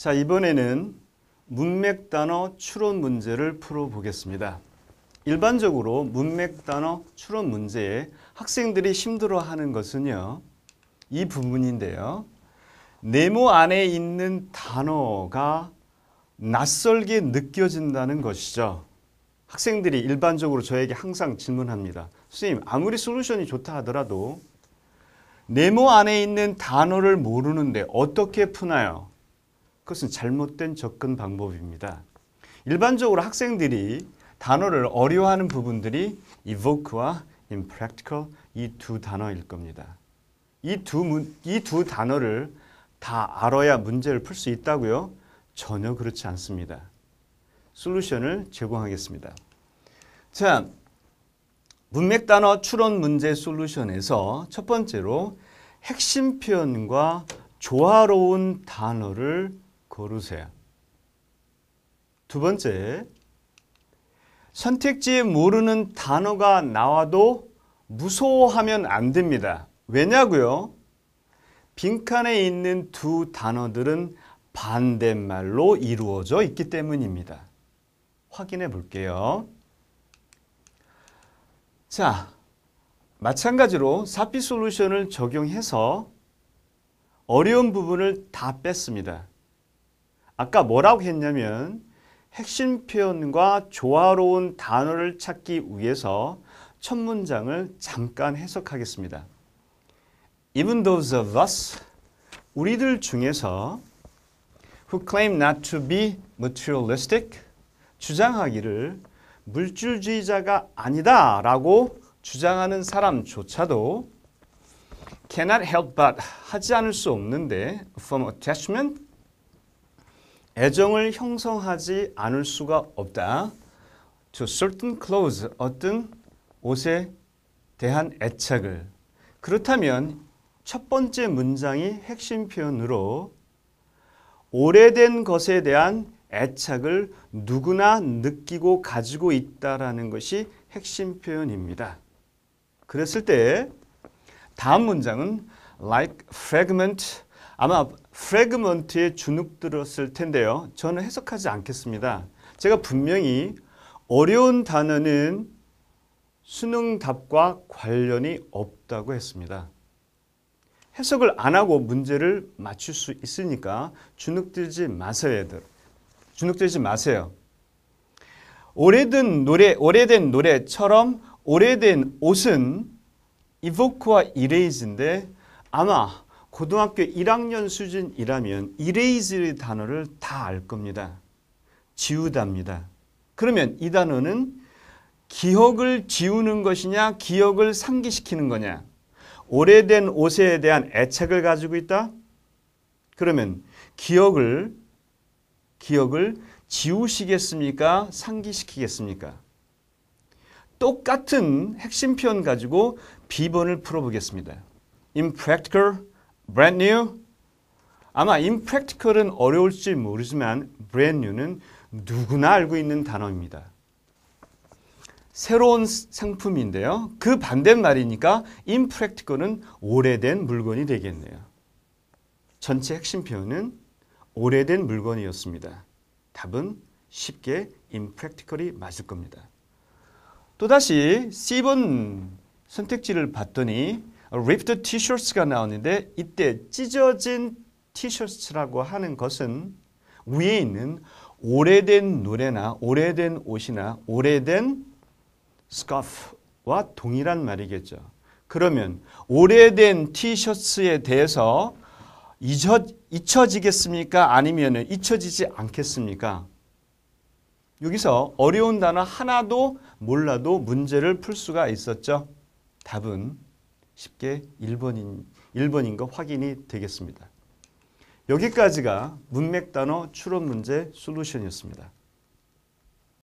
자, 이번에는 문맥 단어 추론 문제를 풀어보겠습니다. 일반적으로 문맥 단어 추론 문제에 학생들이 힘들어하는 것은요. 이 부분인데요. 네모 안에 있는 단어가 낯설게 느껴진다는 것이죠. 학생들이 일반적으로 저에게 항상 질문합니다. 선생님, 아무리 솔루션이 좋다 하더라도 네모 안에 있는 단어를 모르는데 어떻게 푸나요? 그것은 잘못된 접근 방법입니다. 일반적으로 학생들이 단어를 어려워하는 부분들이 evoke와 impractical 이 두 단어일 겁니다. 이두이두 단어를 다 알아야 문제를 풀 수 있다고요? 전혀 그렇지 않습니다. 솔루션을 제공하겠습니다. 자, 문맥 단어 추론 문제 솔루션에서 첫 번째로 핵심 표현과 조화로운 단어를 고르세요. 두 번째, 선택지에 모르는 단어가 나와도 무서워하면 안 됩니다. 왜냐고요? 빈칸에 있는 두 단어들은 반대말로 이루어져 있기 때문입니다. 확인해 볼게요. 자, 마찬가지로 사피 솔루션을 적용해서 어려운 부분을 다 뺐습니다. 아까 뭐라고 했냐면 핵심 표현과 조화로운 단어를 찾기 위해서 첫 문장을 잠깐 해석하겠습니다. Even those of us, 우리들 중에서 who claim not to be materialistic, 주장하기를 물질주의자가 아니다 라고 주장하는 사람조차도 cannot help but 하지 않을 수 없는데 from attachment 애정을 형성하지 않을 수가 없다. To certain clothes, 어떤 옷에 대한 애착을. 그렇다면 첫 번째 문장이 핵심 표현으로 오래된 것에 대한 애착을 누구나 느끼고 가지고 있다라는 것이 핵심 표현입니다. 그랬을 때 다음 문장은 like fragment 아마 프레그먼트에 주눅 들었을 텐데요. 저는 해석하지 않겠습니다. 제가 분명히 어려운 단어는 수능 답과 관련이 없다고 했습니다. 해석을 안 하고 문제를 맞출 수 있으니까 주눅들지 마세요. 얘들. 주눅들지 마세요. 오래된 노래, 오래된 노래처럼 오래된 옷은 이보크와 이레이즈인데 아마 고등학교 1학년 수준이라면 이레이즈 의 단어를 다 알 겁니다. 지우답니다. 그러면 이 단어는 기억을 지우는 것이냐 기억을 상기시키는 거냐 오래된 옷에 대한 애착을 가지고 있다? 그러면 기억을 기억을 지우시겠습니까? 상기시키겠습니까? 똑같은 핵심 표현 가지고 비번을 풀어보겠습니다. impractical brand new 아마 impractical은 어려울지 모르지만 brand new는 누구나 알고 있는 단어입니다. 새로운 상품인데요. 그 반대말이니까 impractical은 오래된 물건이 되겠네요. 전체 핵심 표현은 오래된 물건이었습니다. 답은 쉽게 impractical이 맞을 겁니다. 또다시 C번 선택지를 봤더니 ripped t-shirts가 나오는데 이때 찢어진 t s h i r t s 라고 하는 것은 위에 있는 오래된 노래나 오래된 옷이나 오래된 스카프와 동일한 말이겠죠. 그러면 오래된 티셔츠에 대해서 잊혀, 잊혀지겠습니까? 아니면 잊혀지지 않겠습니까? 여기서 어려운 단어 하나도 몰라도 문제를 풀 수가 있었죠. 답은 쉽게 1번인, 1번인 거 확인이 되겠습니다. 여기까지가 문맥 단어 추론 문제 솔루션이었습니다.